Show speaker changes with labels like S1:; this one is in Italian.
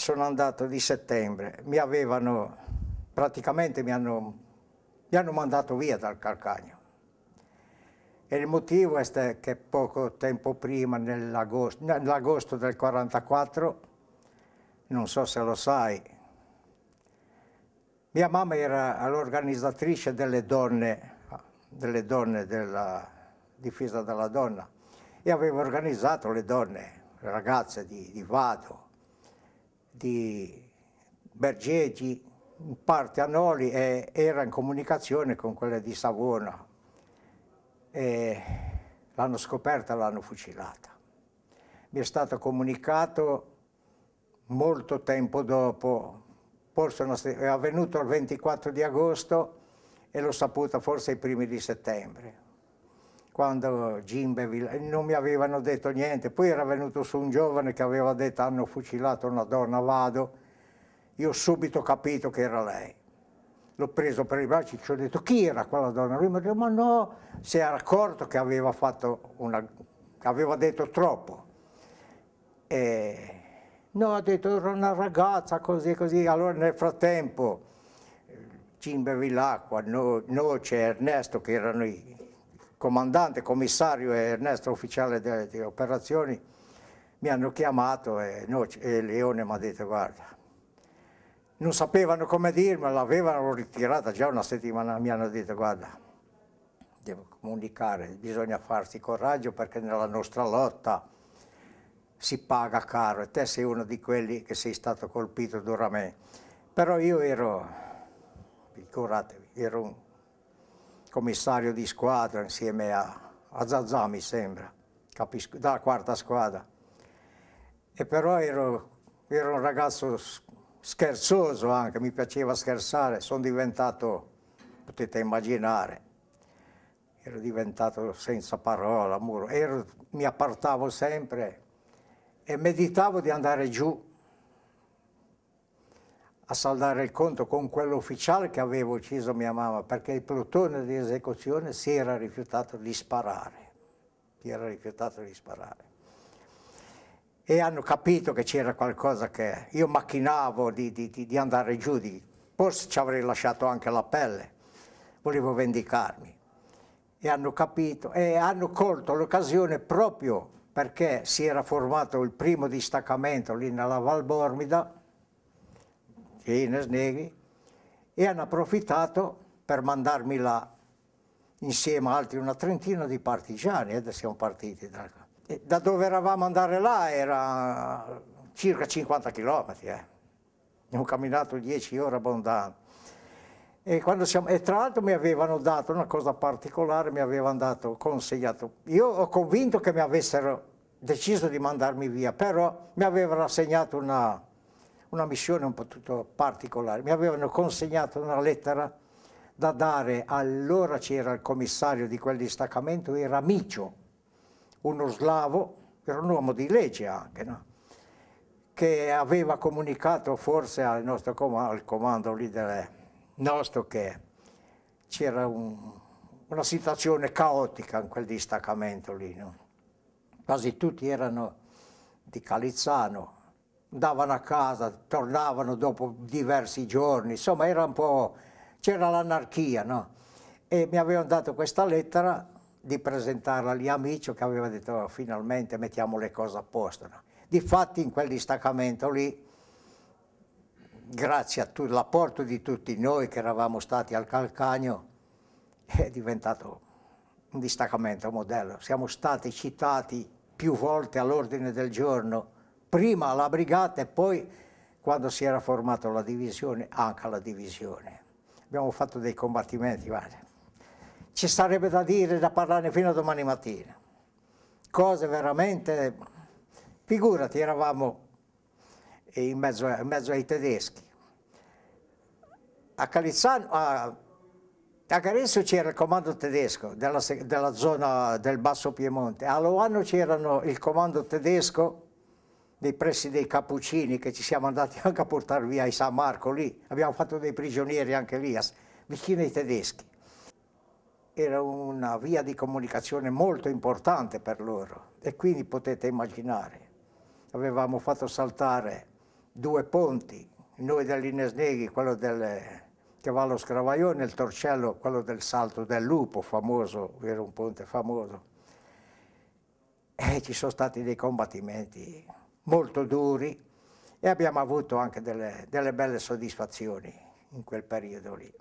S1: sono andato di settembre, mi avevano, praticamente mi hanno, mi hanno mandato via dal calcagno. E il motivo è che poco tempo prima, nell'agosto, nell del 44, non so se lo sai, mia mamma era l'organizzatrice delle donne, delle donne della difesa della donna e aveva organizzato le donne, le ragazze di, di Vado, di Bergegi, in parte Anoli eh, era in comunicazione con quelle di Savona e l'hanno scoperta e l'hanno fucilata. Mi è stato comunicato molto tempo dopo, forse è avvenuto il 24 di agosto e l'ho saputa forse i primi di settembre quando Gimbe eh, non mi avevano detto niente, poi era venuto su un giovane che aveva detto hanno fucilato una donna, vado, io ho subito capito che era lei. L'ho preso per i bracci, ci ho detto chi era quella donna? Lui mi ha detto ma no, si era accorto che aveva, una, aveva detto troppo. E, no, ha detto era una ragazza così così, allora nel frattempo Gimbe Villacqua, no, Noce, Ernesto che erano i comandante, commissario e Ernesto ufficiale delle operazioni mi hanno chiamato e, no, e Leone mi ha detto guarda, non sapevano come dirmi, l'avevano ritirata già una settimana, mi hanno detto guarda, devo comunicare, bisogna farsi coraggio perché nella nostra lotta si paga caro e te sei uno di quelli che sei stato colpito duramente. Però io ero, figuratevi, ero un commissario di squadra insieme a, a Zazzà, mi sembra, capisco, da quarta squadra. E però ero, ero un ragazzo scherzoso anche, mi piaceva scherzare, sono diventato, potete immaginare, ero diventato senza parola, muro, ero, mi appartavo sempre e meditavo di andare giù a saldare il conto con quell'ufficiale che aveva ucciso mia mamma perché il plotone di esecuzione si era rifiutato di sparare, si era rifiutato di sparare. E hanno capito che c'era qualcosa che io macchinavo di, di, di andare giù, di, forse ci avrei lasciato anche la pelle, volevo vendicarmi. E hanno capito e hanno colto l'occasione proprio perché si era formato il primo distaccamento lì nella Val Bormida Fines Negri, e hanno approfittato per mandarmi là insieme a altri una trentina di partigiani, ed eh, siamo partiti. Da, da dove eravamo andare là era circa 50 km, eh. abbiamo camminato 10 ore abbondanti. E, siamo, e, tra l'altro mi avevano dato una cosa particolare, mi avevano dato, consegnato. Io ho convinto che mi avessero deciso di mandarmi via, però mi avevano assegnato una, una missione un po' tutto particolare. Mi avevano consegnato una lettera da dare, allora c'era il commissario di quel distaccamento, era Micio, uno slavo, era un uomo di legge anche, no? che aveva comunicato forse al, nostro comando, al comando lì del nostro che c'era un, una situazione caotica in quel distaccamento lì. No? Quasi tutti erano di Calizzano, andavano a casa, tornavano dopo diversi giorni, insomma era un po', c'era l'anarchia, no? E mi avevano dato questa lettera di presentarla agli amici che aveva detto oh, finalmente mettiamo le cose a posto. No? Difatti in quel distaccamento lì, grazie all'apporto di tutti noi che eravamo stati al Calcagno, è diventato un distaccamento modello. Siamo stati citati più volte all'ordine del giorno prima alla brigata e poi, quando si era formata la divisione, anche alla divisione. Abbiamo fatto dei combattimenti, guarda. Ci sarebbe da dire, da parlare fino a domani mattina. Cose veramente... Figurati, eravamo in mezzo, in mezzo ai tedeschi. A Calizzano... A, a Caresso c'era il comando tedesco della, della, zona del Basso Piemonte, a Loano c'era il comando tedesco dei pressi dei Cappuccini che ci siamo andati anche a portare via i San Marco lì, abbiamo fatto dei prigionieri anche lì, vicino ai tedeschi. Era una via di comunicazione molto importante per loro e quindi potete immaginare, avevamo fatto saltare due ponti, noi dell'Inesneghi, quello del Cavallo Scravaione, il Torcello, quello del Salto del Lupo, famoso, era un ponte famoso. E ci sono stati dei combattimenti molto duri e abbiamo avuto anche delle, delle belle soddisfazioni in quel periodo lì.